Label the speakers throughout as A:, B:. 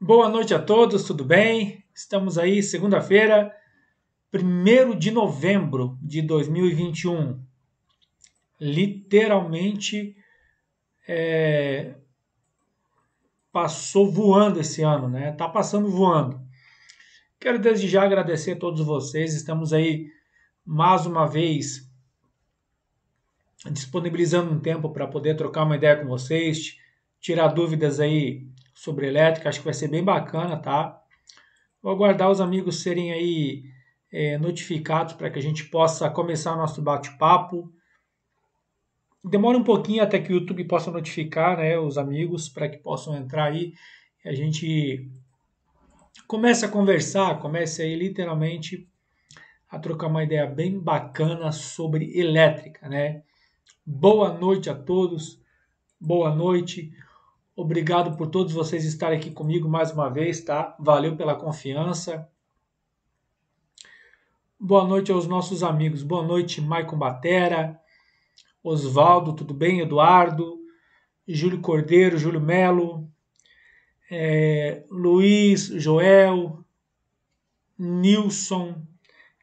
A: Boa noite a todos, tudo bem? Estamos aí, segunda-feira, 1 de novembro de 2021. Literalmente é, passou voando esse ano, né? Tá passando voando. Quero desde já agradecer a todos vocês, estamos aí mais uma vez disponibilizando um tempo para poder trocar uma ideia com vocês, tirar dúvidas aí sobre elétrica, acho que vai ser bem bacana, tá? Vou aguardar os amigos serem aí é, notificados para que a gente possa começar o nosso bate-papo. Demora um pouquinho até que o YouTube possa notificar né, os amigos para que possam entrar aí e a gente comece a conversar, comece aí literalmente a trocar uma ideia bem bacana sobre elétrica, né? Boa noite a todos, boa noite. Obrigado por todos vocês estarem aqui comigo mais uma vez, tá? Valeu pela confiança. Boa noite aos nossos amigos. Boa noite, Maicon Batera, Osvaldo, tudo bem? Eduardo, Júlio Cordeiro, Júlio Melo, é, Luiz, Joel, Nilson,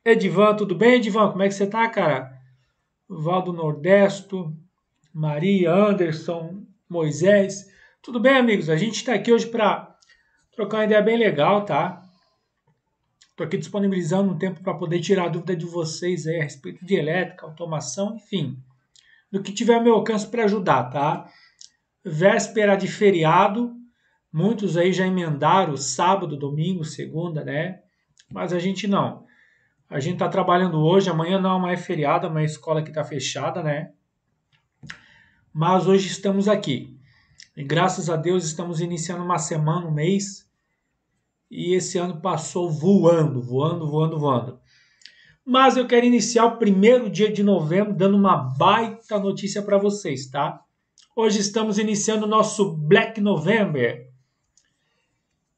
A: Edivan, tudo bem, Edivan? Como é que você tá, cara? Valdo Nordesto, Maria, Anderson, Moisés. Tudo bem, amigos? A gente está aqui hoje para trocar uma ideia bem legal, tá? Estou aqui disponibilizando um tempo para poder tirar a dúvida de vocês aí a respeito de elétrica, automação, enfim. Do que tiver ao meu alcance para ajudar, tá? Véspera de feriado, muitos aí já emendaram sábado, domingo, segunda, né? Mas a gente não. A gente está trabalhando hoje, amanhã não, amanhã é feriado, amanhã uma escola que está fechada, né? Mas hoje estamos aqui. E graças a Deus estamos iniciando uma semana, um mês. E esse ano passou voando, voando, voando, voando. Mas eu quero iniciar o primeiro dia de novembro dando uma baita notícia para vocês, tá? Hoje estamos iniciando o nosso Black November.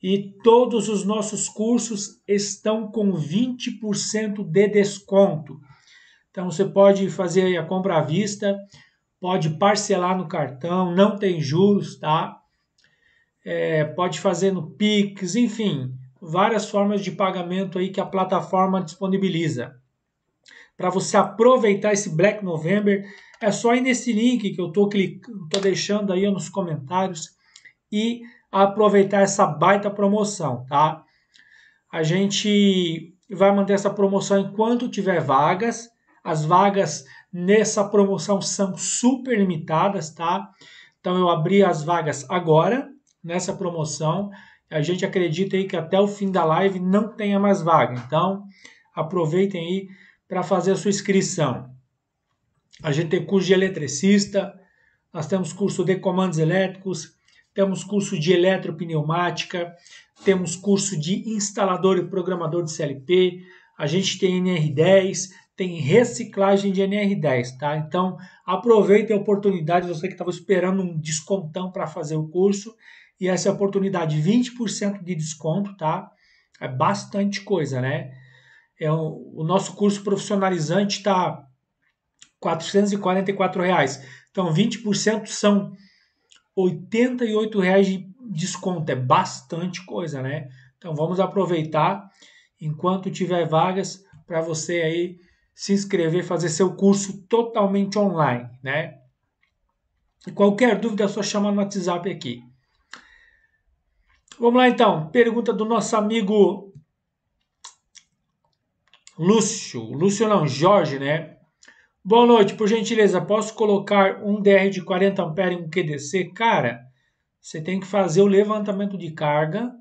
A: E todos os nossos cursos estão com 20% de desconto. Então você pode fazer a compra à vista, pode parcelar no cartão, não tem juros, tá? É, pode fazer no Pix, enfim, várias formas de pagamento aí que a plataforma disponibiliza. Para você aproveitar esse Black November, é só ir nesse link que eu tô, tô deixando aí nos comentários e aproveitar essa baita promoção, tá? A gente vai manter essa promoção enquanto tiver vagas. As vagas Nessa promoção são super limitadas, tá? Então eu abri as vagas agora nessa promoção. A gente acredita aí que até o fim da live não tenha mais vaga. Então aproveitem aí para fazer a sua inscrição. A gente tem curso de eletricista, nós temos curso de comandos elétricos, temos curso de eletropneumática, temos curso de instalador e programador de CLP, a gente tem NR10, tem reciclagem de NR10, tá? Então aproveite a oportunidade, você que estava esperando um descontão para fazer o curso, e essa oportunidade, 20% de desconto, tá? É bastante coisa, né? É o, o nosso curso profissionalizante está R$ 444,00. Então 20% são R$ 88,00 de desconto, é bastante coisa, né? Então vamos aproveitar enquanto tiver vagas para você aí se inscrever, fazer seu curso totalmente online, né? E qualquer dúvida é só chamar no WhatsApp aqui. Vamos lá então, pergunta do nosso amigo Lúcio, Lúcio não, Jorge, né? Boa noite, por gentileza, posso colocar um DR de 40 ampere em um QDC? Cara, você tem que fazer o levantamento de carga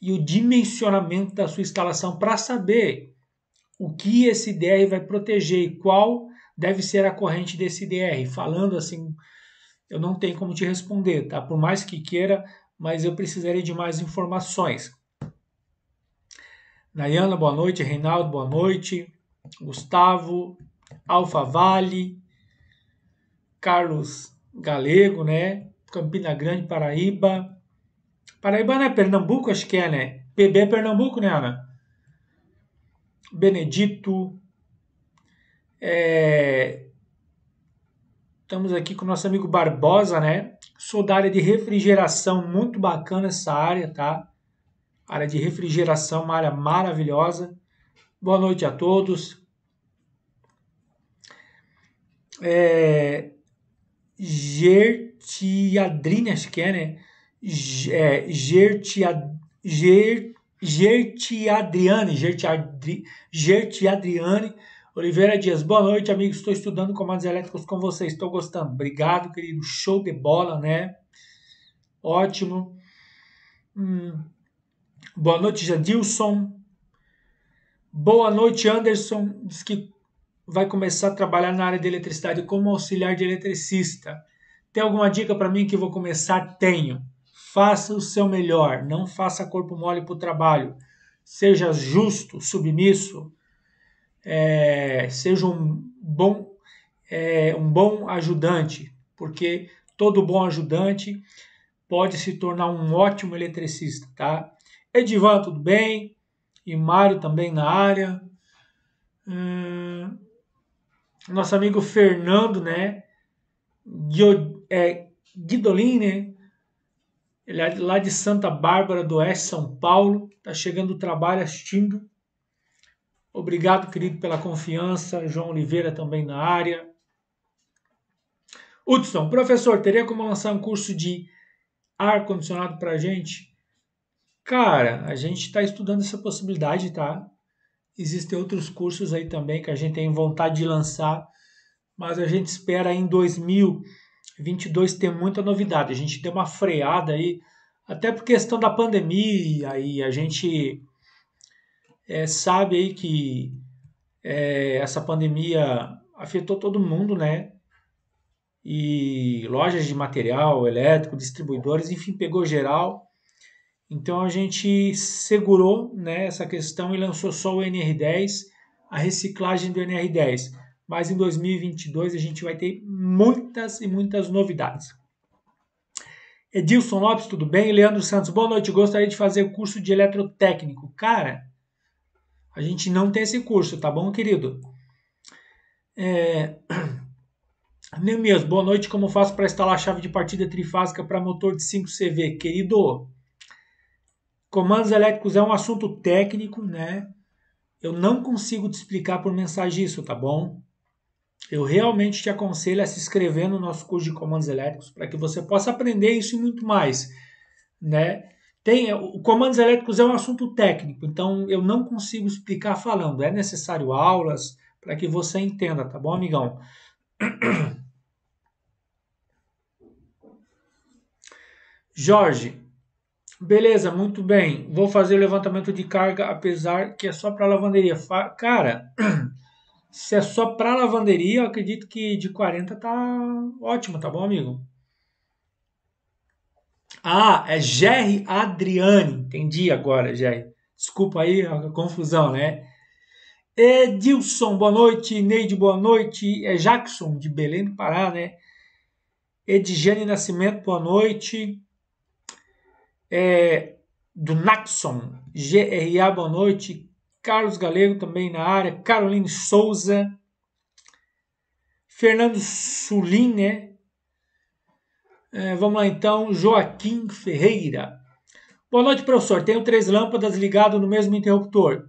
A: e o dimensionamento da sua instalação para saber o que esse DR vai proteger e qual deve ser a corrente desse DR. Falando assim, eu não tenho como te responder, tá? Por mais que queira, mas eu precisaria de mais informações. Nayana, boa noite. Reinaldo, boa noite. Gustavo, Alfa Vale, Carlos Galego, né? Campina Grande, Paraíba. Paraíba não é Pernambuco, acho que é, né? PB é Pernambuco, né, Ana? Benedito. É... Estamos aqui com o nosso amigo Barbosa, né? Sou da área de refrigeração, muito bacana essa área, tá? Área de refrigeração, uma área maravilhosa. Boa noite a todos. É... Gertiadrine, acho que é, né? É, Gert Gerte Adriane, Gerte, Adri, Gerte Adriane Oliveira Dias. Boa noite, amigos. Estou estudando comandos elétricos com vocês. Estou gostando. Obrigado, querido. Show de bola, né? Ótimo. Hum. Boa noite, Jadilson. Boa noite, Anderson. Diz que vai começar a trabalhar na área de eletricidade como auxiliar de eletricista. Tem alguma dica para mim que vou começar? Tenho. Faça o seu melhor, não faça corpo mole para o trabalho. Seja justo, submisso, é, seja um bom, é, um bom ajudante, porque todo bom ajudante pode se tornar um ótimo eletricista, tá? Edivan, tudo bem? E Mário também na área. Hum, nosso amigo Fernando, né? Guido, é, Guidolin, né? Ele é lá de Santa Bárbara do Oeste, São Paulo. Está chegando o trabalho assistindo. Obrigado, querido, pela confiança. João Oliveira também na área. Hudson, professor, teria como lançar um curso de ar-condicionado para a gente? Cara, a gente está estudando essa possibilidade, tá? Existem outros cursos aí também que a gente tem vontade de lançar, mas a gente espera em 2020 22 tem muita novidade. A gente deu uma freada aí, até por questão da pandemia, e a gente é, sabe aí que é, essa pandemia afetou todo mundo, né? E lojas de material elétrico, distribuidores, enfim, pegou geral. Então a gente segurou né, essa questão e lançou só o NR10, a reciclagem do NR10 mas em 2022 a gente vai ter muitas e muitas novidades. Edilson Lopes, tudo bem? Leandro Santos, boa noite. Gostaria de fazer curso de eletrotécnico. Cara, a gente não tem esse curso, tá bom, querido? É... mesmo. boa noite. Como faço para instalar a chave de partida trifásica para motor de 5 CV? Querido, comandos elétricos é um assunto técnico, né? Eu não consigo te explicar por mensagem isso, tá bom? Eu realmente te aconselho a se inscrever no nosso curso de comandos elétricos para que você possa aprender isso e muito mais, né? Tem, o comandos elétricos é um assunto técnico, então eu não consigo explicar falando. É necessário aulas para que você entenda, tá bom, amigão? Jorge, beleza, muito bem. Vou fazer o levantamento de carga, apesar que é só para lavanderia. Fa cara, Se é só para lavanderia, eu acredito que de 40 tá ótimo, tá bom, amigo? Ah, é Jerry Adriane. Entendi agora, Jerry. Desculpa aí a confusão, né? Edilson, boa noite. Neide, boa noite. É Jackson, de Belém do Pará, né? Edjane Nascimento, boa noite. É, do Naxon, GRA, boa noite. Carlos Galego também na área, Caroline Souza, Fernando Sulim, né? É, vamos lá então, Joaquim Ferreira. Boa noite, professor. Tenho três lâmpadas ligadas no mesmo interruptor.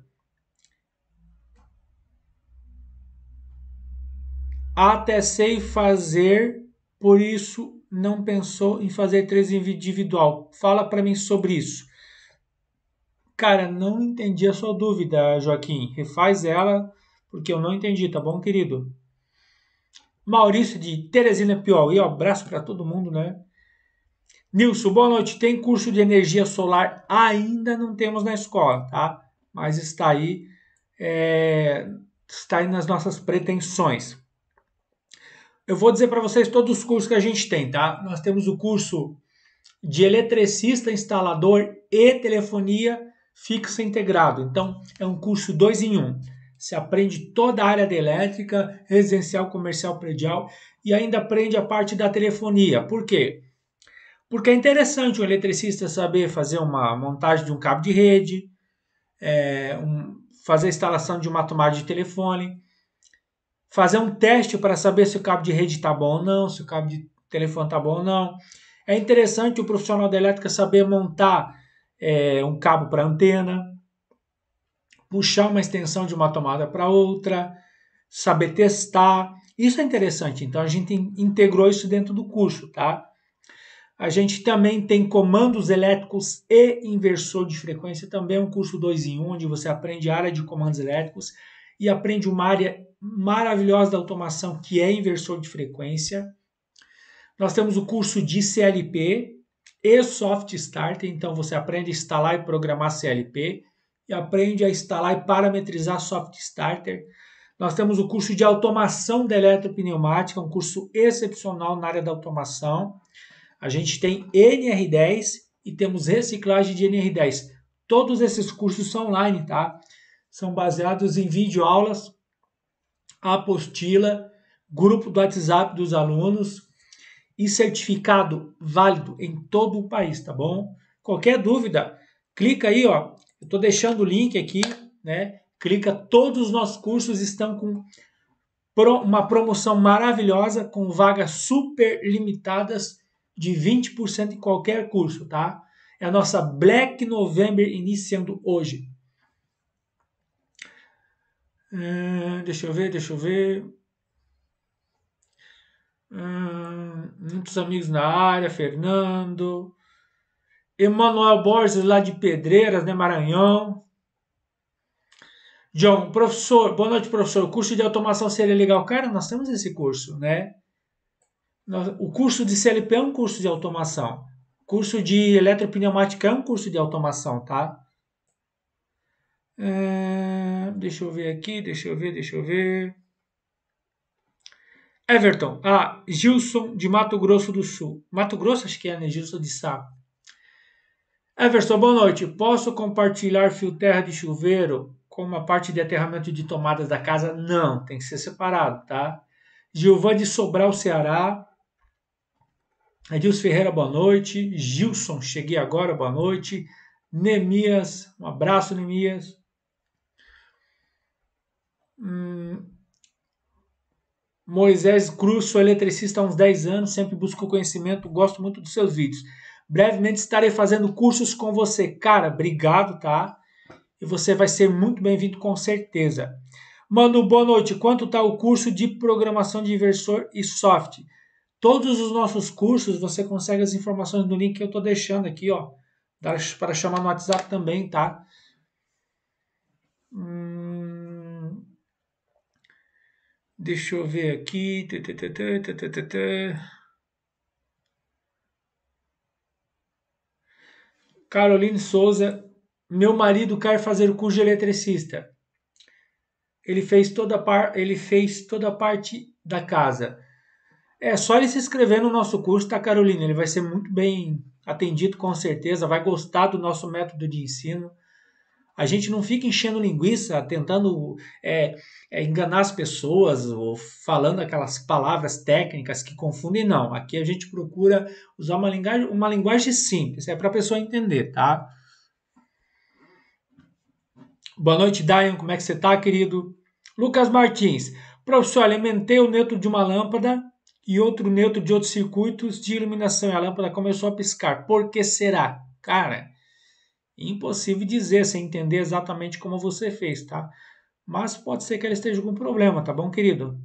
A: Até sei fazer, por isso não pensou em fazer três individual. Fala para mim sobre isso. Cara, não entendi a sua dúvida, Joaquim. Refaz ela, porque eu não entendi, tá bom, querido? Maurício de Teresina Piauí, um abraço para todo mundo, né? Nilson, boa noite. Tem curso de energia solar? Ainda não temos na escola, tá? Mas está aí, é, está aí nas nossas pretensões. Eu vou dizer para vocês todos os cursos que a gente tem, tá? Nós temos o curso de eletricista, instalador e telefonia fixo integrado. Então, é um curso dois em um. Você aprende toda a área de elétrica, residencial, comercial, predial e ainda aprende a parte da telefonia. Por quê? Porque é interessante o eletricista saber fazer uma montagem de um cabo de rede, é, um, fazer a instalação de uma tomada de telefone, fazer um teste para saber se o cabo de rede está bom ou não, se o cabo de telefone está bom ou não. É interessante o profissional da elétrica saber montar é, um cabo para antena, puxar uma extensão de uma tomada para outra, saber testar. Isso é interessante. Então a gente integrou isso dentro do curso, tá? A gente também tem comandos elétricos e inversor de frequência, também é um curso 2 em 1, um, onde você aprende a área de comandos elétricos e aprende uma área maravilhosa da automação que é inversor de frequência. Nós temos o curso de CLP, e Soft Start. Então você aprende a instalar e programar CLP e aprende a instalar e parametrizar Soft Starter. Nós temos o curso de automação da eletropneumática, um curso excepcional na área da automação. A gente tem NR10 e temos reciclagem de NR10. Todos esses cursos são online, tá? São baseados em videoaulas, apostila, grupo do WhatsApp dos alunos, e certificado válido em todo o país, tá bom? Qualquer dúvida, clica aí, ó. Eu tô deixando o link aqui, né? Clica, todos os nossos cursos estão com uma promoção maravilhosa com vagas super limitadas de 20% em qualquer curso, tá? É a nossa Black November iniciando hoje. Hum, deixa eu ver, deixa eu ver. Hum, muitos amigos na área, Fernando. Emanuel Borges, lá de Pedreiras, né, Maranhão. John, professor, boa noite, professor. O curso de automação seria legal? Cara, nós temos esse curso, né? O curso de CLP é um curso de automação. O curso de eletropneumática é um curso de automação, tá? É, deixa eu ver aqui, deixa eu ver, deixa eu ver. Everton, ah, Gilson de Mato Grosso do Sul. Mato Grosso, acho que é, né? Gilson de Sá. Everton, boa noite. Posso compartilhar fio terra de chuveiro com uma parte de aterramento de tomadas da casa? Não, tem que ser separado, tá? Gilvan de Sobral, Ceará. Adilson Ferreira, boa noite. Gilson, cheguei agora, boa noite. Nemias, um abraço, Nemias. Hum, Moisés Cruz, sou eletricista há uns 10 anos, sempre busco conhecimento, gosto muito dos seus vídeos. Brevemente estarei fazendo cursos com você. Cara, obrigado, tá? E você vai ser muito bem-vindo com certeza. Mano, boa noite. Quanto está o curso de programação de inversor e soft? Todos os nossos cursos você consegue as informações no link que eu estou deixando aqui, ó. Para chamar no WhatsApp também, tá? Deixa eu ver aqui. Caroline Souza, meu marido quer fazer o curso de eletricista. Ele fez toda par, ele fez toda a parte da casa. É só ele se inscrever no nosso curso, tá, Carolina? Ele vai ser muito bem atendido, com certeza. Vai gostar do nosso método de ensino a gente não fica enchendo linguiça, tentando é, é, enganar as pessoas ou falando aquelas palavras técnicas que confundem, não. Aqui a gente procura usar uma linguagem, uma linguagem simples, é para a pessoa entender, tá? Boa noite, Dayan, como é que você está, querido? Lucas Martins, professor, alimentei o neutro de uma lâmpada e outro neutro de outros circuitos de iluminação e a lâmpada começou a piscar. Por que será? Cara, Impossível dizer sem entender exatamente como você fez, tá? Mas pode ser que ela esteja com problema, tá bom, querido?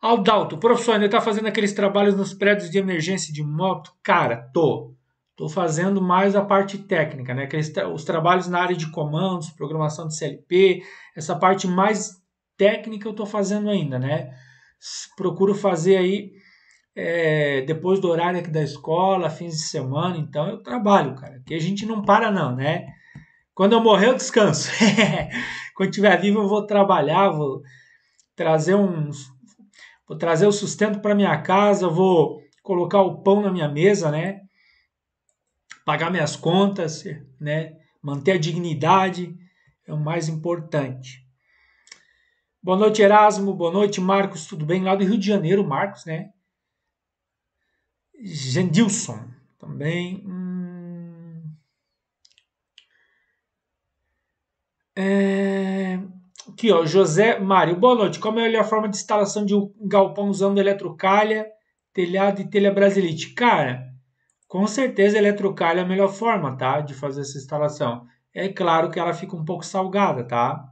A: Aldalto, professor, ainda está fazendo aqueles trabalhos nos prédios de emergência de moto? Cara, tô. Tô fazendo mais a parte técnica, né? Aqueles os trabalhos na área de comandos, programação de CLP, essa parte mais técnica eu tô fazendo ainda, né? Procuro fazer aí é, depois do horário aqui da escola, fins de semana, então eu trabalho, cara. Aqui a gente não para, não, né? Quando eu morrer, eu descanso. Quando estiver vivo, eu vou trabalhar, vou trazer um. Vou trazer o sustento para minha casa, vou colocar o pão na minha mesa, né? Pagar minhas contas, né? Manter a dignidade é o mais importante. Boa noite, Erasmo. Boa noite, Marcos. Tudo bem? Lá do Rio de Janeiro, Marcos, né? Jandilson, também. Hum... É... Aqui, ó, José Mário. Boa noite. Qual é a melhor forma de instalação de um galpão usando eletrocalha, telhado e telha brasilite? Cara, com certeza eletrocalha é a melhor forma, tá? De fazer essa instalação. É claro que ela fica um pouco salgada, tá?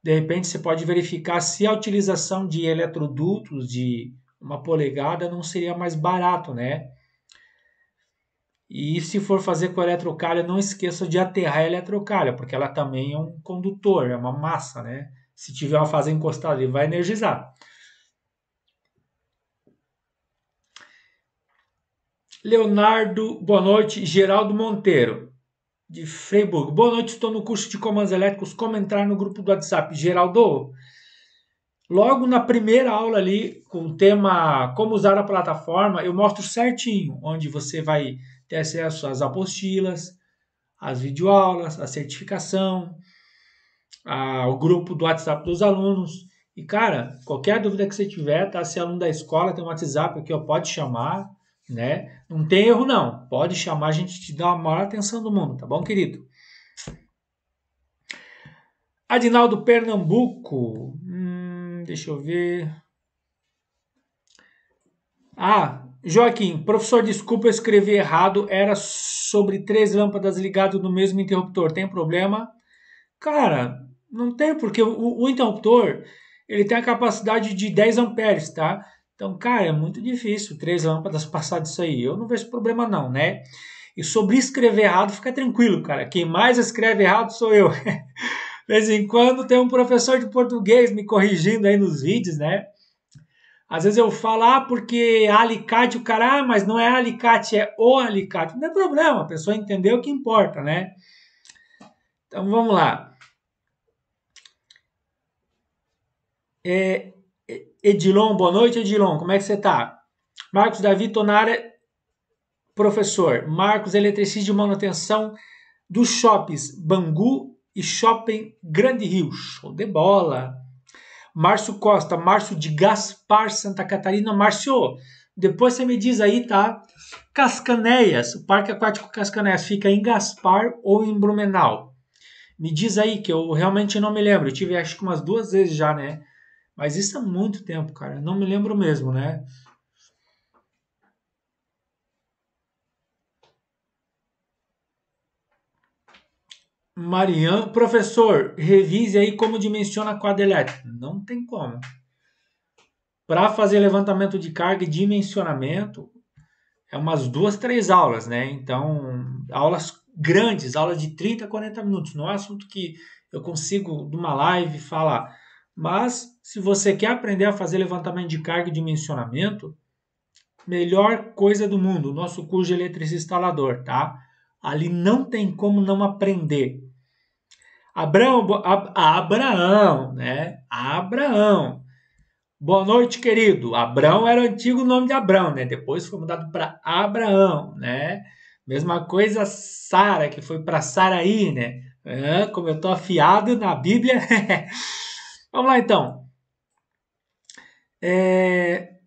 A: De repente você pode verificar se a utilização de eletrodutos de uma polegada não seria mais barato, né? E se for fazer com eletrocalha, não esqueça de aterrar a eletrocalha, porque ela também é um condutor, é uma massa, né? Se tiver uma fase encostada, ele vai energizar. Leonardo, boa noite. Geraldo Monteiro, de Freiburg. Boa noite, estou no curso de comandos elétricos. Como entrar no grupo do WhatsApp? Geraldo, Logo na primeira aula ali, com o tema Como usar a plataforma, eu mostro certinho onde você vai ter acesso às apostilas, às videoaulas, à certificação, ao grupo do WhatsApp dos alunos. E, cara, qualquer dúvida que você tiver, tá? Se é aluno da escola, tem um WhatsApp aqui, ó, pode chamar, né? Não tem erro, não. Pode chamar, a gente te dá a maior atenção do mundo, tá bom, querido? Adinaldo Pernambuco, deixa eu ver. Ah, Joaquim, professor, desculpa, eu escrevi errado. Era sobre três lâmpadas ligadas no mesmo interruptor. Tem problema? Cara, não tem, porque o, o interruptor ele tem a capacidade de 10 amperes, tá? Então, cara, é muito difícil três lâmpadas passar disso aí. Eu não vejo problema não, né? E sobre escrever errado, fica tranquilo, cara. Quem mais escreve errado sou eu. De vez em quando tem um professor de português me corrigindo aí nos vídeos, né? Às vezes eu falo, ah, porque é alicate, o cara, ah, mas não é alicate, é o alicate. Não é problema, a pessoa entendeu o que importa, né? Então vamos lá. É, é Edilon, boa noite, Edilon. Como é que você tá? Marcos Davi Tonara, professor. Marcos, eletricista de manutenção dos shoppings Bangu e Shopping Grande Rio. Show de bola! Márcio Costa, Márcio de Gaspar, Santa Catarina. Márcio, depois você me diz aí, tá? Cascanéias, o Parque Aquático Cascanéias fica em Gaspar ou em Blumenau? Me diz aí, que eu realmente não me lembro. Eu tive acho que umas duas vezes já, né? Mas isso há muito tempo, cara. Não me lembro mesmo, né? Marian, professor, revise aí como dimensiona a quadra elétrica. Não tem como. Para fazer levantamento de carga e dimensionamento, é umas duas, três aulas, né? Então, aulas grandes, aulas de 30, 40 minutos. Não é assunto que eu consigo, numa live, falar. Mas, se você quer aprender a fazer levantamento de carga e dimensionamento, melhor coisa do mundo, o nosso curso de eletricista instalador, tá? Ali não tem como não aprender. Abraão, Ab Abraão, né? Abraão. Boa noite, querido. Abraão era o antigo nome de Abraão, né? Depois foi mudado para Abraão, né? Mesma coisa Sara, que foi para Saraí, né? Ah, como eu tô afiado na Bíblia. Vamos lá, então. É...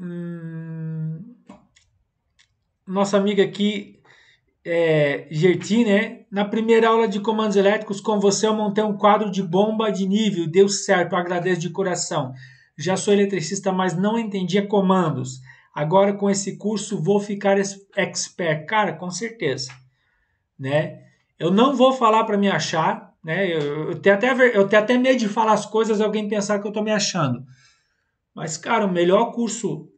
A: Hum... Nossa amiga aqui é, Gerti, né? Na primeira aula de comandos elétricos com você eu montei um quadro de bomba de nível, deu certo, agradeço de coração. Já sou eletricista, mas não entendia comandos. Agora com esse curso vou ficar expert, cara, com certeza, né? Eu não vou falar para me achar, né? Eu, eu, tenho até, eu tenho até medo de falar as coisas e alguém pensar que eu estou me achando. Mas, cara, o melhor curso,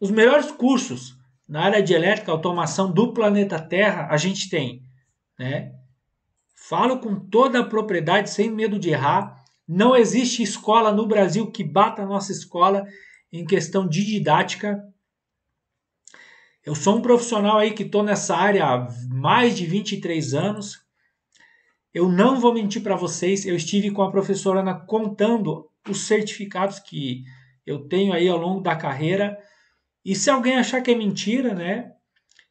A: os melhores cursos na área de elétrica, automação do planeta Terra, a gente tem. Né? Falo com toda a propriedade, sem medo de errar. Não existe escola no Brasil que bata a nossa escola em questão de didática. Eu sou um profissional aí que estou nessa área há mais de 23 anos. Eu não vou mentir para vocês, eu estive com a professora Ana contando os certificados que eu tenho aí ao longo da carreira e se alguém achar que é mentira, né?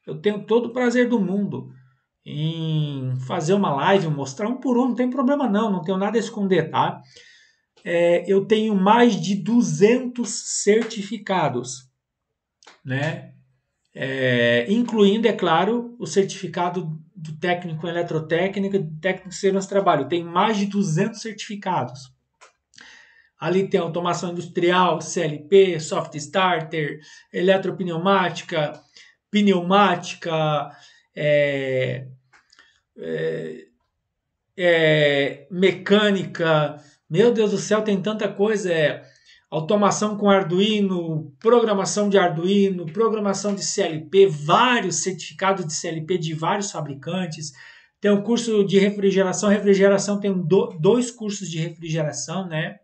A: Eu tenho todo o prazer do mundo em fazer uma live, mostrar um por um, não tem problema não, não tenho nada a esconder, tá? É, eu tenho mais de 200 certificados, né? É, incluindo, é claro, o certificado do técnico em eletrotécnica, técnico em segurança de trabalho. Tem mais de 200 certificados. Ali tem automação industrial, CLP, soft starter, eletropneumática, pneumática, é, é, é, mecânica. Meu Deus do céu, tem tanta coisa. É, automação com Arduino, programação de Arduino, programação de CLP, vários certificados de CLP de vários fabricantes. Tem um curso de refrigeração. Refrigeração tem do, dois cursos de refrigeração, né?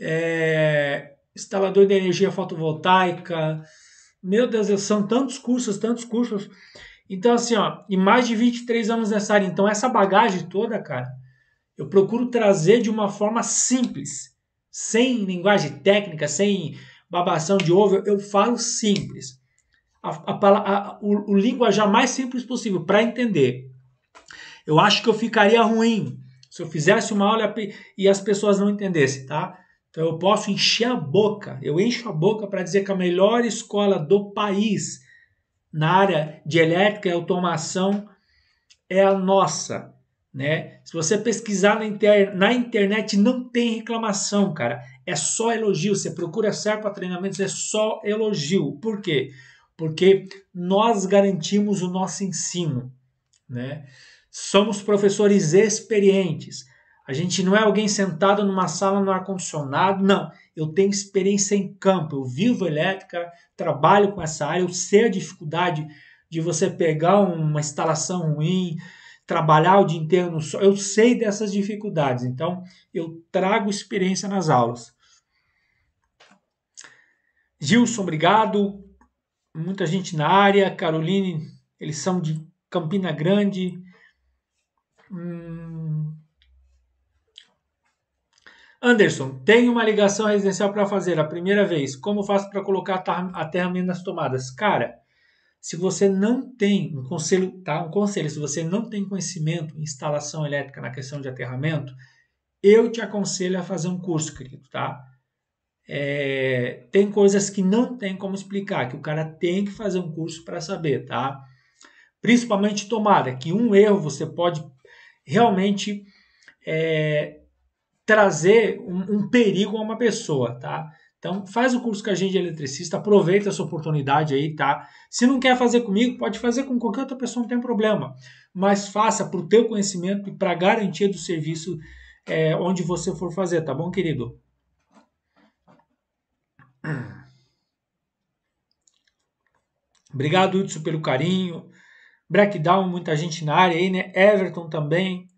A: é, instalador de energia fotovoltaica. Meu Deus, são tantos cursos, tantos cursos. Então, assim, ó, e mais de 23 anos nessa área. Então, essa bagagem toda, cara, eu procuro trazer de uma forma simples, sem linguagem técnica, sem babação de ovo. Eu falo simples. A, a, a, o, o linguajar mais simples possível para entender. Eu acho que eu ficaria ruim se eu fizesse uma aula e as pessoas não entendessem, tá? Então eu posso encher a boca, eu encho a boca para dizer que a melhor escola do país na área de elétrica e automação é a nossa, né? Se você pesquisar na, inter... na internet não tem reclamação, cara. É só elogio. Você procura certo para treinamentos, é só elogio. Por quê? Porque nós garantimos o nosso ensino, né? Somos professores experientes. A gente não é alguém sentado numa sala no ar-condicionado, não. Eu tenho experiência em campo, eu vivo elétrica, trabalho com essa área, eu sei a dificuldade de você pegar uma instalação ruim, trabalhar o dia inteiro no sol. Eu sei dessas dificuldades, então eu trago experiência nas aulas. Gilson, obrigado. Muita gente na área. Caroline, eles são de Campina Grande. Hum, Anderson, tenho uma ligação residencial para fazer a primeira vez. Como faço para colocar a terra nas tomadas? Cara, se você não tem um conselho, tá? Um conselho, se você não tem conhecimento em instalação elétrica na questão de aterramento, eu te aconselho a fazer um curso, querido, tá? É, tem coisas que não tem como explicar, que o cara tem que fazer um curso para saber, tá? Principalmente tomada, que um erro você pode realmente é, trazer um, um perigo a uma pessoa, tá? Então faz o curso com a gente de eletricista, aproveita essa oportunidade aí, tá? Se não quer fazer comigo, pode fazer com qualquer outra pessoa, não tem problema. Mas faça para o teu conhecimento e para a garantia do serviço é, onde você for fazer, tá bom, querido? Obrigado, Hudson, pelo carinho. Breakdown, muita gente na área aí, né? Everton também.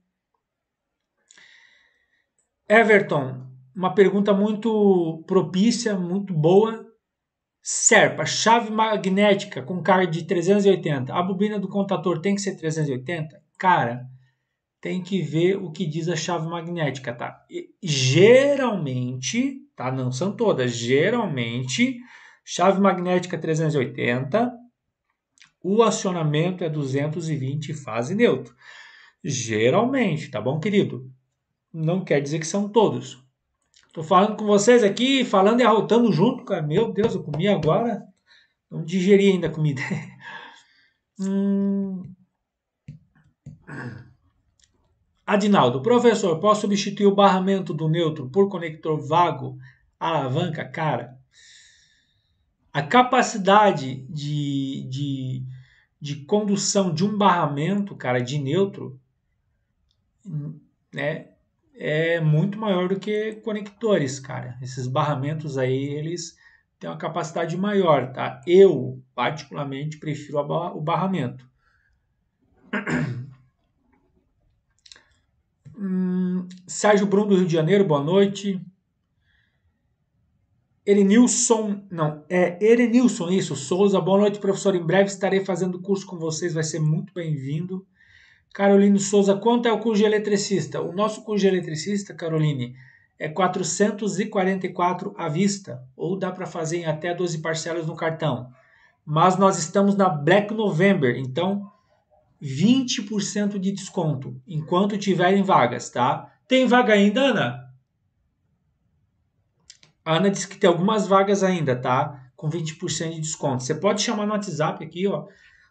A: Everton, uma pergunta muito propícia, muito boa. Serpa, chave magnética com cara de 380. A bobina do contator tem que ser 380? Cara, tem que ver o que diz a chave magnética, tá? E, geralmente, tá? Não são todas, geralmente, chave magnética 380, o acionamento é 220 fase neutro. Geralmente, tá bom, querido? não quer dizer que são todos. Estou falando com vocês aqui, falando e arrotando junto, cara. Meu Deus, eu comi agora. Não digeri ainda a comida. hum... Adinaldo, professor, posso substituir o barramento do neutro por conector vago, alavanca, cara? A capacidade de, de, de condução de um barramento, cara, de neutro, né, é muito maior do que conectores, cara. Esses barramentos aí, eles têm uma capacidade maior, tá? Eu, particularmente, prefiro o barramento. Hum, Sérgio Bruno do Rio de Janeiro, boa noite. Erenilson, não, é Erenilson, isso, Souza, boa noite, professor. Em breve estarei fazendo curso com vocês, vai ser muito bem-vindo. Carolino Souza, quanto é o cujo eletricista? O nosso cujo eletricista, Caroline, é 444 à vista, ou dá para fazer em até 12 parcelas no cartão. Mas nós estamos na Black November, então 20% de desconto enquanto tiverem vagas, tá? Tem vaga ainda, Ana? A Ana disse que tem algumas vagas ainda, tá? Com 20% de desconto. Você pode chamar no WhatsApp aqui, ó,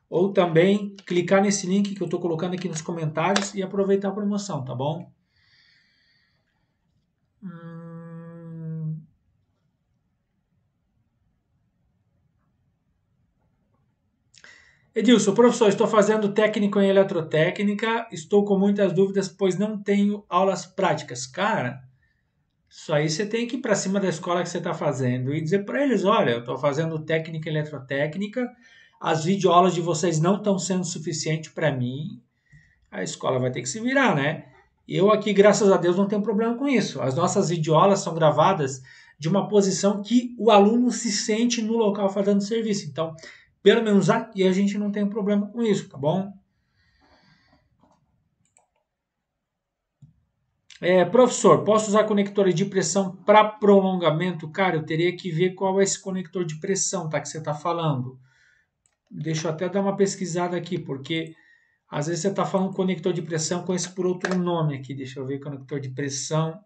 A: ou também clicar nesse link que eu estou colocando aqui nos comentários e aproveitar a promoção, tá bom? Hum. Edilson, professor, estou fazendo técnico em eletrotécnica, estou com muitas dúvidas, pois não tenho aulas práticas. Cara, isso aí você tem que ir para cima da escola que você está fazendo e dizer para eles, olha, eu estou fazendo técnica eletrotécnica, as videoaulas de vocês não estão sendo suficiente para mim, a escola vai ter que se virar, né? Eu aqui, graças a Deus, não tenho problema com isso. As nossas videoaulas são gravadas de uma posição que o aluno se sente no local fazendo serviço. Então, pelo menos aqui a gente não tem problema com isso, tá bom? É, professor, posso usar conector de pressão para prolongamento? Cara, eu teria que ver qual é esse conector de pressão tá, que você está falando. Deixa eu até dar uma pesquisada aqui, porque às vezes você está falando conector de pressão com esse por outro nome aqui. Deixa eu ver, conector de pressão.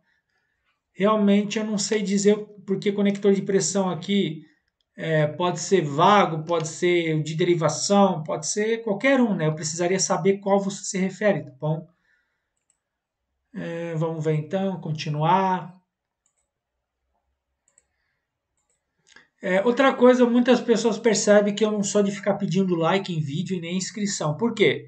A: Realmente eu não sei dizer porque conector de pressão aqui é, pode ser vago, pode ser de derivação, pode ser qualquer um, né? Eu precisaria saber qual você se refere, tá bom? É, vamos ver então, continuar. É, outra coisa, muitas pessoas percebem que eu não sou de ficar pedindo like em vídeo e nem inscrição. Por quê?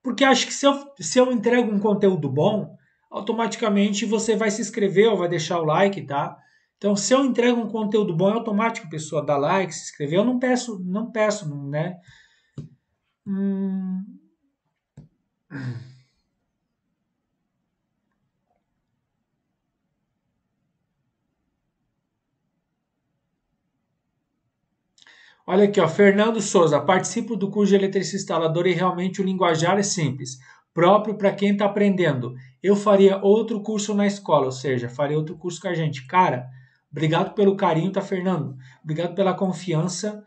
A: Porque acho que se eu, se eu entrego um conteúdo bom, automaticamente você vai se inscrever ou vai deixar o like, tá? Então, se eu entrego um conteúdo bom, é automático a pessoa dá like, se inscrever. Eu não peço, não peço, né? Hum... Olha aqui, ó, Fernando Souza, participo do curso de eletricista, e realmente o linguajar é simples, próprio para quem está aprendendo. Eu faria outro curso na escola, ou seja, faria outro curso com a gente. Cara, obrigado pelo carinho, tá, Fernando? Obrigado pela confiança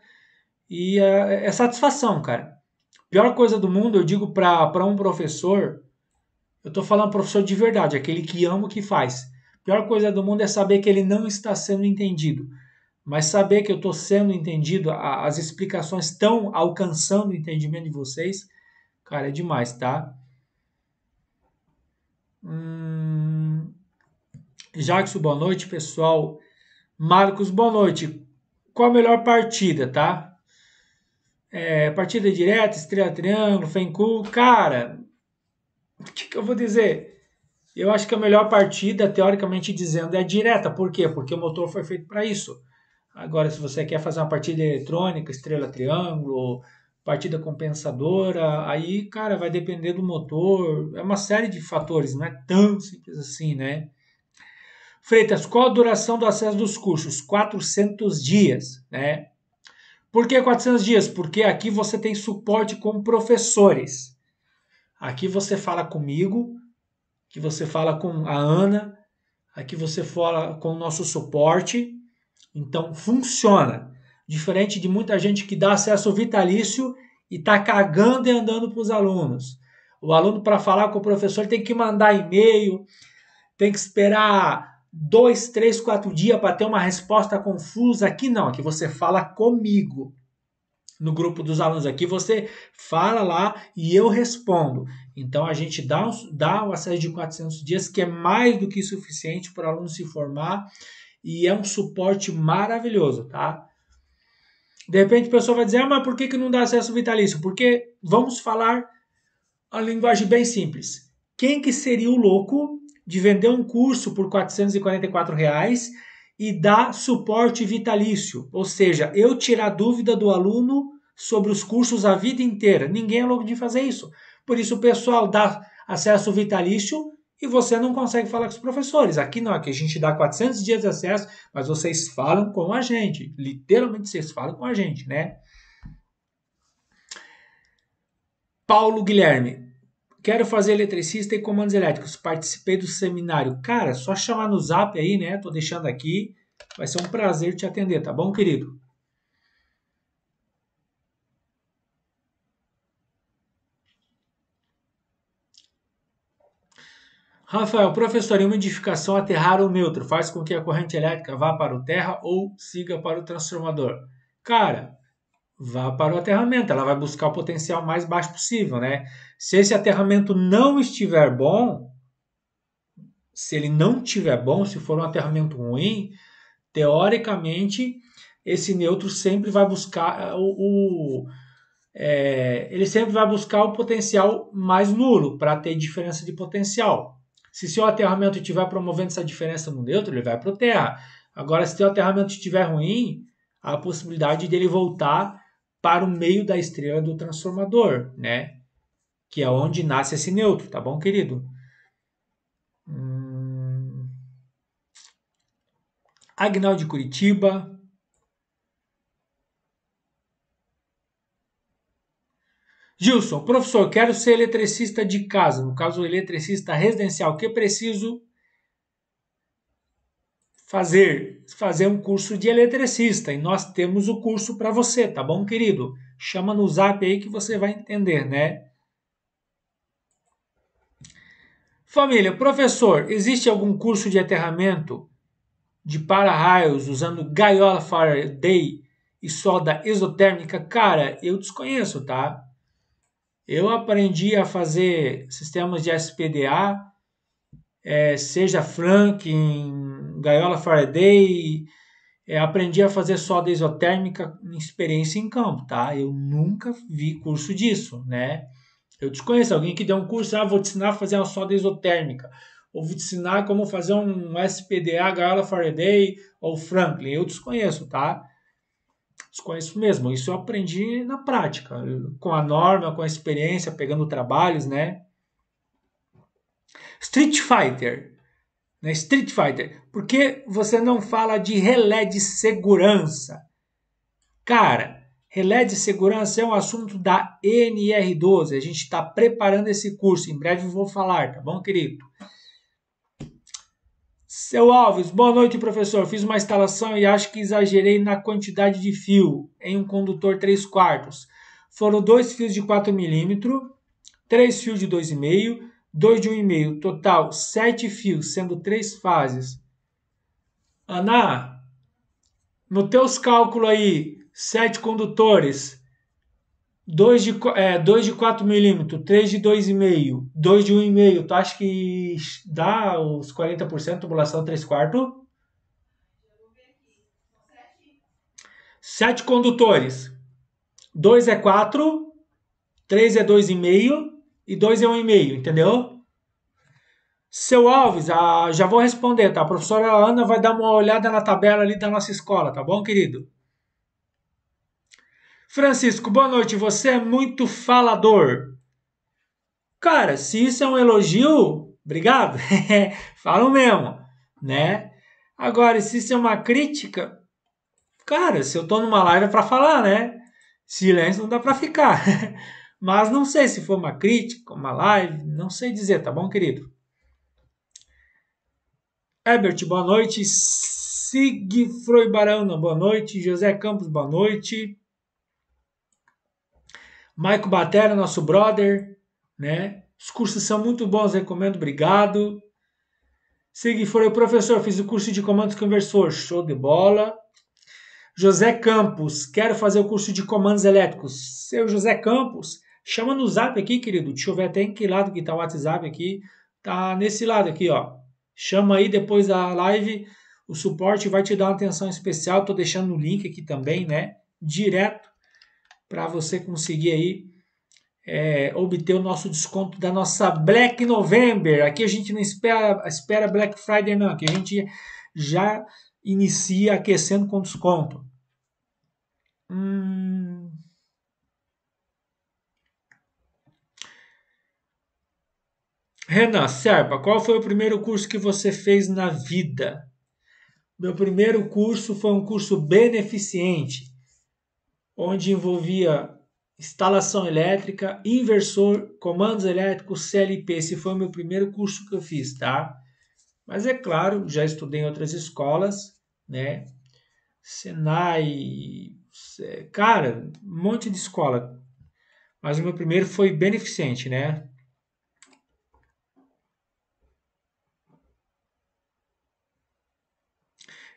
A: e é, é satisfação, cara. Pior coisa do mundo, eu digo para um professor, eu estou falando professor de verdade, aquele que ama o que faz. Pior coisa do mundo é saber que ele não está sendo entendido mas saber que eu estou sendo entendido, as explicações estão alcançando o entendimento de vocês, cara, é demais, tá? Hum... Jackson, boa noite, pessoal. Marcos, boa noite. Qual a melhor partida, tá? É, partida direta, estrela triângulo, Fencu. Cara, o que, que eu vou dizer? Eu acho que a melhor partida, teoricamente dizendo, é direta. Por quê? Porque o motor foi feito para isso. Agora, se você quer fazer uma partida eletrônica, estrela triângulo, partida compensadora, aí, cara, vai depender do motor, é uma série de fatores, não é tão simples assim, né? Freitas, qual a duração do acesso dos cursos? 400 dias, né? Por que 400 dias? Porque aqui você tem suporte com professores. Aqui você fala comigo, que você fala com a Ana, aqui você fala com o nosso suporte, então funciona. Diferente de muita gente que dá acesso vitalício e tá cagando e andando para os alunos. O aluno, para falar com o professor, tem que mandar e-mail, tem que esperar dois, três, quatro dias para ter uma resposta confusa. Aqui não, aqui você fala comigo. No grupo dos alunos aqui, você fala lá e eu respondo. Então a gente dá um, dá um acesso de 400 dias, que é mais do que suficiente para o aluno se formar e é um suporte maravilhoso, tá? De repente o pessoa vai dizer, ah, mas por que, que não dá acesso vitalício? Porque vamos falar a linguagem bem simples. Quem que seria o louco de vender um curso por 444 reais e dar suporte vitalício? Ou seja, eu tirar dúvida do aluno sobre os cursos a vida inteira. Ninguém é louco de fazer isso. Por isso o pessoal dá acesso vitalício e você não consegue falar com os professores. Aqui não, aqui a gente dá 400 dias de acesso, mas vocês falam com a gente. Literalmente vocês falam com a gente, né? Paulo Guilherme. Quero fazer eletricista e comandos elétricos. Participei do seminário. Cara, só chamar no zap aí, né? Tô deixando aqui. Vai ser um prazer te atender, tá bom, querido? Rafael, professor, em uma edificação aterrar o neutro faz com que a corrente elétrica vá para o terra ou siga para o transformador? Cara, vá para o aterramento, ela vai buscar o potencial mais baixo possível, né? Se esse aterramento não estiver bom, se ele não estiver bom, se for um aterramento ruim, teoricamente esse neutro sempre vai buscar o, o é, ele sempre vai buscar o potencial mais nulo para ter diferença de potencial. Se seu aterramento estiver promovendo essa diferença no neutro, ele vai para o terra. Agora, se seu aterramento estiver ruim, há a possibilidade dele voltar para o meio da estrela do transformador, né? Que é onde nasce esse neutro, tá bom, querido? Hum... Agnaldo de Curitiba, Gilson, professor, quero ser eletricista de casa, no caso, eletricista residencial. O que preciso fazer? Fazer um curso de eletricista. E nós temos o curso para você, tá bom, querido? Chama no zap aí que você vai entender, né? Família, professor, existe algum curso de aterramento de para-raios usando gaiola Faraday e solda exotérmica? Cara, eu desconheço, tá? Eu aprendi a fazer sistemas de SPDA, é, seja Franklin, Gaiola Faraday, é, aprendi a fazer solda isotérmica em experiência em campo, tá? Eu nunca vi curso disso, né? Eu desconheço alguém que deu um curso, ah, vou te ensinar a fazer uma solda isotérmica, ou vou te ensinar como fazer um SPDA, Gaiola Faraday ou Franklin. Eu desconheço, tá? Desconheço mesmo. Isso eu aprendi na prática, com a norma, com a experiência, pegando trabalhos, né? Street Fighter. Né? Street Fighter. Por que você não fala de relé de segurança? Cara, relé de segurança é um assunto da NR12. A gente está preparando esse curso. Em breve vou falar, tá bom, querido? Seu Alves, boa noite, professor. Fiz uma instalação e acho que exagerei na quantidade de fio em um condutor 3 quartos. Foram dois fios de 4 milímetros, três fios de 2,5, dois de 1,5. Total, sete fios, sendo três fases. Ana, no teus cálculos aí, sete condutores, 2 de, é, 2 de 4 milímetros, 3 de 2,5, 2 de 1,5, tu acha que dá os 40% de tubulação 3 quartos? 7 condutores. 2 é 4, 3 é 2,5 e 2 é 1,5, entendeu? Seu Alves, a, ah, já vou responder, tá? A professora Ana vai dar uma olhada na tabela ali da nossa escola, tá bom, querido? Francisco, boa noite. Você é muito falador. Cara, se isso é um elogio, obrigado. Falo mesmo, né? Agora, se isso é uma crítica, cara, se eu tô numa live é para falar, né? Silêncio não dá para ficar. Mas não sei se foi uma crítica, uma live, não sei dizer, tá bom, querido? Herbert, boa noite. Sigfroi Barana, boa noite. José Campos, boa noite. Maico Batera, nosso brother, né? Os cursos são muito bons, recomendo, obrigado. Segui foi o professor, fiz o curso de comandos conversor, show de bola. José Campos, quero fazer o curso de comandos elétricos. Seu José Campos, chama no zap aqui, querido. Deixa eu ver até em que lado que tá o WhatsApp aqui. Tá nesse lado aqui, ó. Chama aí depois da live. O suporte vai te dar uma atenção especial. Tô deixando o link aqui também, né? Direto para você conseguir aí é, obter o nosso desconto da nossa Black November. Aqui a gente não espera, espera Black Friday, não. Aqui a gente já inicia aquecendo com desconto. Hum... Renan Serpa, qual foi o primeiro curso que você fez na vida? Meu primeiro curso foi um curso beneficente onde envolvia instalação elétrica, inversor, comandos elétricos, CLP. Esse foi o meu primeiro curso que eu fiz, tá? Mas é claro, já estudei em outras escolas, né? Senai, cara, um monte de escola. Mas o meu primeiro foi beneficente, né?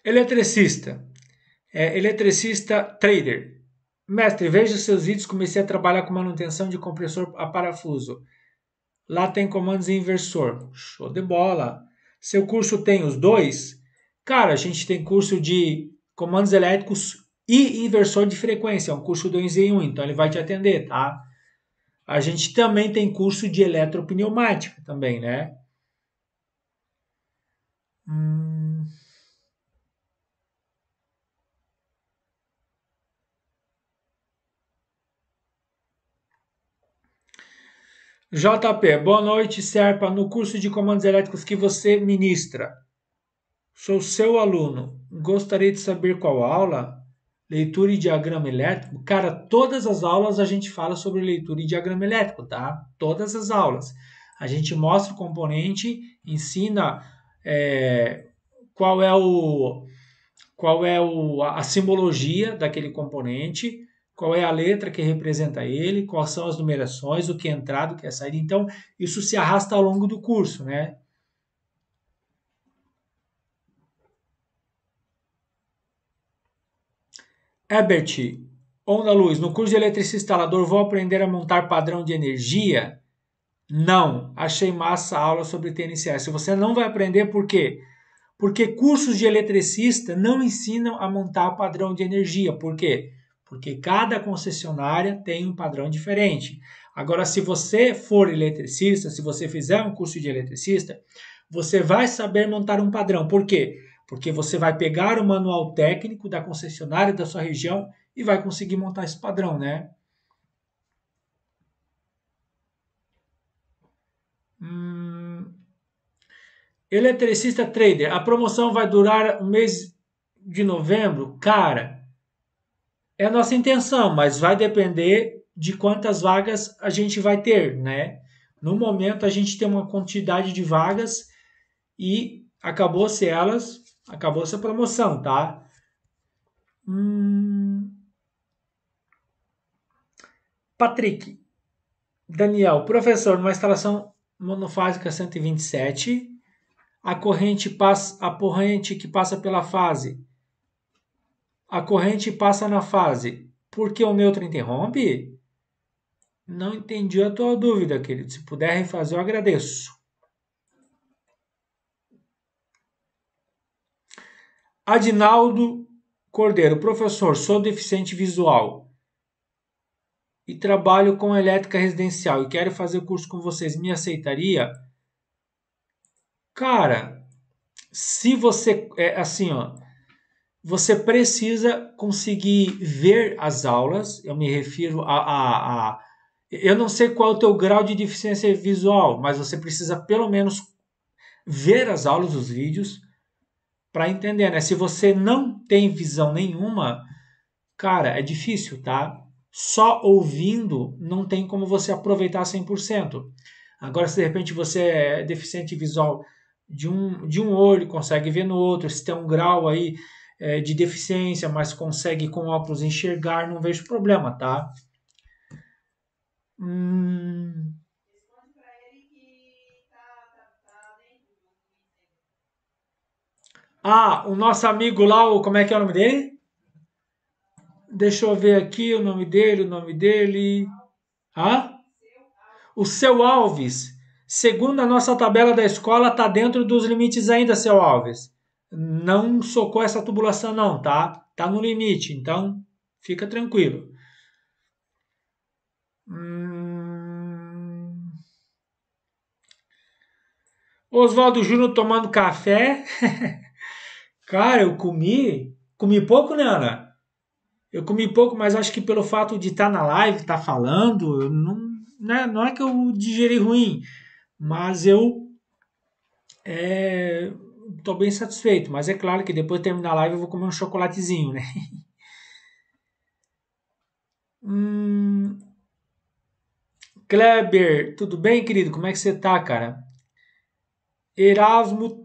A: Eletricista. É, eletricista trader. Mestre, veja seus vídeos. Comecei a trabalhar com manutenção de compressor a parafuso. Lá tem comandos e inversor. Show de bola. Seu curso tem os dois? Cara, a gente tem curso de comandos elétricos e inversor de frequência. É um curso 2 em 1, um, então ele vai te atender, tá? A gente também tem curso de eletropneumática também, né? Hum. JP, boa noite, Serpa. No curso de comandos elétricos que você ministra, sou seu aluno. Gostaria de saber qual aula? Leitura e diagrama elétrico? Cara, todas as aulas a gente fala sobre leitura e diagrama elétrico, tá? Todas as aulas. A gente mostra o componente, ensina é, qual é o qual é o, a simbologia daquele componente qual é a letra que representa ele, quais são as numerações, o que é entrada, o que é saída. Então, isso se arrasta ao longo do curso, né? Ebert, onda luz, no curso de eletricista instalador vou aprender a montar padrão de energia? Não, achei massa a aula sobre TNCS. Você não vai aprender por quê? Porque cursos de eletricista não ensinam a montar padrão de energia. Por quê? Porque porque cada concessionária tem um padrão diferente. Agora, se você for eletricista, se você fizer um curso de eletricista, você vai saber montar um padrão. Por quê? Porque você vai pegar o manual técnico da concessionária da sua região e vai conseguir montar esse padrão, né? Hum... Eletricista trader, a promoção vai durar o mês de novembro? Cara, é a nossa intenção, mas vai depender de quantas vagas a gente vai ter, né? No momento a gente tem uma quantidade de vagas e acabou-se elas, acabou-se a promoção, tá? Hum... Patrick, Daniel, professor, numa instalação monofásica 127, a corrente, passa, a corrente que passa pela fase a corrente passa na fase porque o neutro interrompe? Não entendi a tua dúvida, querido. Se puder refazer, eu agradeço. Adinaldo Cordeiro, professor, sou deficiente visual e trabalho com elétrica residencial e quero fazer curso com vocês. Me aceitaria? Cara, se você. É, assim, ó você precisa conseguir ver as aulas. Eu me refiro a, a, a, Eu não sei qual é o teu grau de deficiência visual, mas você precisa pelo menos ver as aulas, os vídeos, para entender, né? Se você não tem visão nenhuma, cara, é difícil, tá? Só ouvindo não tem como você aproveitar 100%. Agora, se de repente você é deficiente visual de um, de um olho, consegue ver no outro, se tem um grau aí é, de deficiência, mas consegue com óculos enxergar, não vejo problema, tá? Hum... Ah, o nosso amigo lá, o, como é que é o nome dele? Deixa eu ver aqui o nome dele, o nome dele. Hã? O seu Alves. Segundo a nossa tabela da escola, está dentro dos limites ainda, seu Alves não socou essa tubulação não, tá? Tá no limite, então fica tranquilo. Hum... Oswaldo Júnior tomando café. Cara, eu comi, comi pouco, né, Ana? Eu comi pouco, mas acho que pelo fato de estar tá na live, estar tá falando, não, né, não é que eu digeri ruim, mas eu é, estou bem satisfeito, mas é claro que depois de terminar a live eu vou comer um chocolatezinho, né? hum... Kleber, tudo bem, querido? Como é que você tá, cara? Erasmo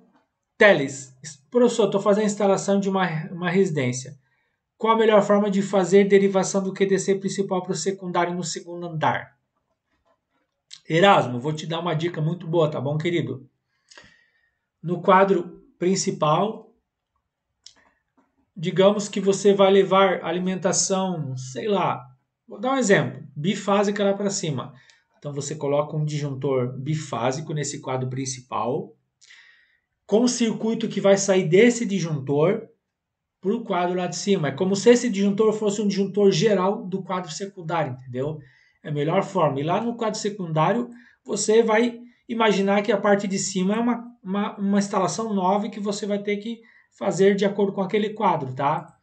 A: Teles, professor, estou fazendo a instalação de uma, uma residência. Qual a melhor forma de fazer derivação do QDC principal para o secundário no segundo andar? Erasmo, vou te dar uma dica muito boa, tá bom, querido? No quadro principal. Digamos que você vai levar alimentação, sei lá, vou dar um exemplo, bifásica lá para cima. Então você coloca um disjuntor bifásico nesse quadro principal, com o circuito que vai sair desse disjuntor para o quadro lá de cima. É como se esse disjuntor fosse um disjuntor geral do quadro secundário, entendeu? É a melhor forma. E lá no quadro secundário, você vai imaginar que a parte de cima é uma uma, uma instalação nova que você vai ter que fazer de acordo com aquele quadro, tá?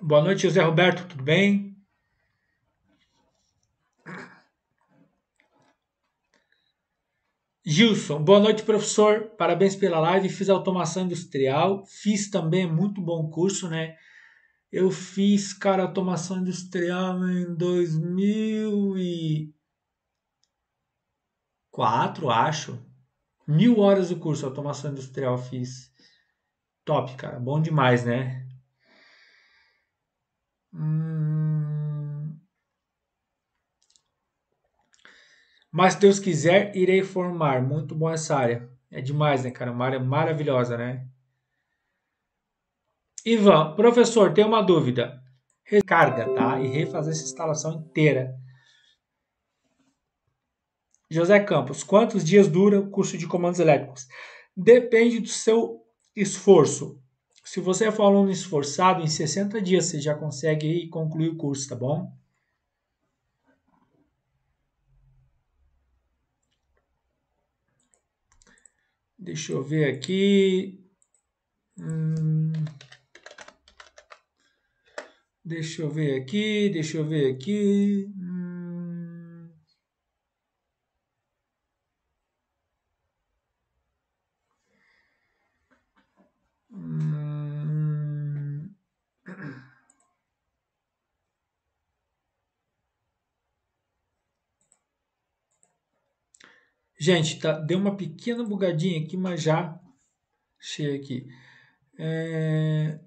A: Boa noite, José Roberto, tudo bem? Gilson, boa noite, professor. Parabéns pela live. Fiz automação industrial. Fiz também, é muito bom curso, né? Eu fiz, cara, automação industrial em 2000 e quatro, acho. Mil horas do curso Automação Industrial fiz. Top, cara. Bom demais, né? Hum... Mas se Deus quiser, irei formar. Muito bom essa área. É demais, né, cara? Uma área maravilhosa, né? Ivan, professor, tem uma dúvida. Recarga, tá? E refazer essa instalação inteira José Campos, quantos dias dura o curso de comandos elétricos? Depende do seu esforço. Se você for aluno esforçado, em 60 dias você já consegue concluir o curso, tá bom? Deixa eu ver aqui. Hum... Deixa eu ver aqui, deixa eu ver aqui. Hum... Gente, tá, deu uma pequena bugadinha aqui, mas já cheia aqui. É...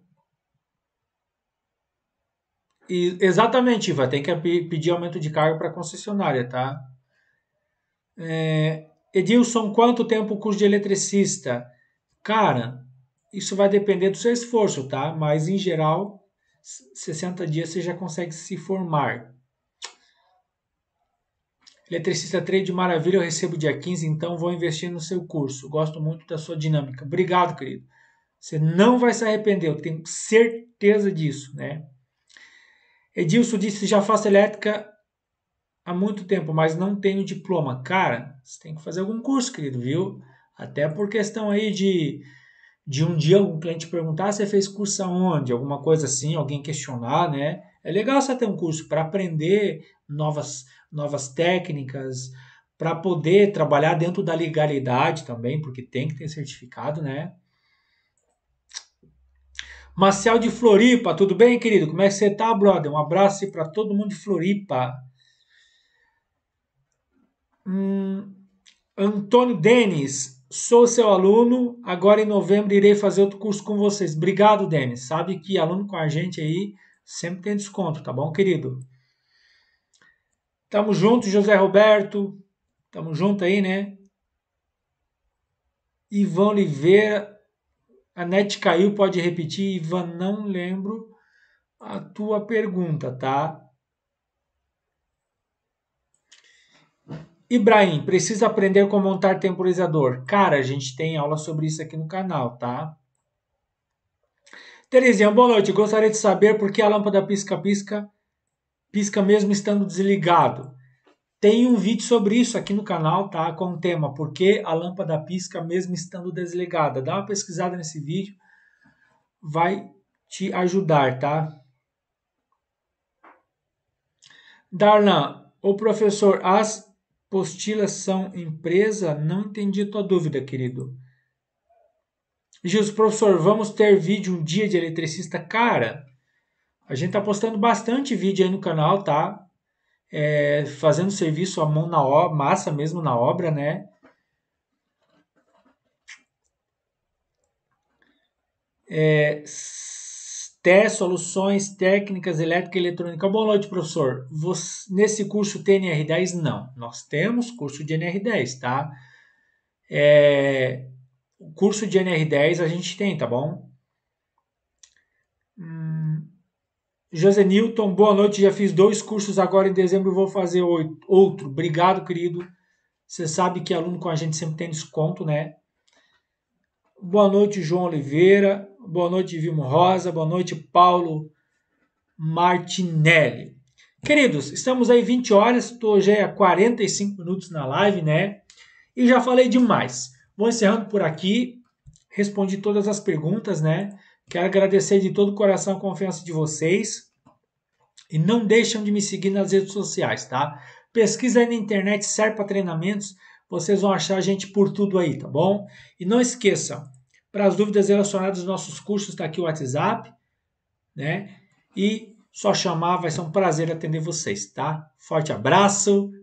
A: E, exatamente, vai ter que pedir aumento de carga para a concessionária, tá? É... Edilson, quanto tempo o curso de eletricista? Cara, isso vai depender do seu esforço, tá? Mas em geral, 60 dias você já consegue se formar. Eletricista Trade, maravilha, eu recebo dia 15, então vou investir no seu curso. Gosto muito da sua dinâmica. Obrigado, querido. Você não vai se arrepender, eu tenho certeza disso, né? Edilson disse: já faço elétrica há muito tempo, mas não tenho diploma. Cara, você tem que fazer algum curso, querido, viu? Até por questão aí de, de um dia um cliente perguntar: você fez curso aonde? Alguma coisa assim, alguém questionar, né? É legal você ter um curso para aprender novas novas técnicas, para poder trabalhar dentro da legalidade também, porque tem que ter certificado, né? Marcel de Floripa, tudo bem, querido? Como é que você tá, brother? Um abraço para todo mundo de Floripa. Hum, Antônio Denis, sou seu aluno, agora em novembro irei fazer outro curso com vocês. Obrigado, Denis. Sabe que aluno com a gente aí sempre tem desconto, tá bom, querido? Tamo junto, José Roberto. Tamo junto aí, né? Ivan Oliveira. A net caiu, pode repetir. Ivan, não lembro a tua pergunta, tá? Ibrahim, precisa aprender como montar temporizador. Cara, a gente tem aula sobre isso aqui no canal, tá? Terezinha, boa noite. Gostaria de saber por que a lâmpada pisca-pisca pisca mesmo estando desligado. Tem um vídeo sobre isso aqui no canal, tá? Com o tema Por que a lâmpada pisca mesmo estando desligada? Dá uma pesquisada nesse vídeo, vai te ajudar, tá? Darlan, o professor, as postilas são empresa? Não entendi tua dúvida, querido. Gilson, professor, vamos ter vídeo um dia de eletricista? Cara, a gente está postando bastante vídeo aí no canal, tá? É, fazendo serviço à mão na obra, massa mesmo na obra, né? É, TE, soluções técnicas elétrica e eletrônica. Boa noite, professor. Você, nesse curso TNR10, não. Nós temos curso de NR10, tá? É, o curso de NR10 a gente tem, tá bom? José Newton, boa noite. Já fiz dois cursos agora em dezembro, vou fazer outro. Obrigado, querido. Você sabe que aluno com a gente sempre tem desconto, né? Boa noite, João Oliveira. Boa noite, Vilmo Rosa. Boa noite, Paulo Martinelli. Queridos, estamos aí 20 horas, estou já há 45 minutos na live, né? E já falei demais. Vou encerrando por aqui. Respondi todas as perguntas, né? Quero agradecer de todo o coração a confiança de vocês. E não deixam de me seguir nas redes sociais, tá? Pesquisa aí na internet, Serpa treinamentos. Vocês vão achar a gente por tudo aí, tá bom? E não esqueçam, para as dúvidas relacionadas aos nossos cursos, está aqui o WhatsApp, né? E só chamar, vai ser um prazer atender vocês, tá? Forte abraço,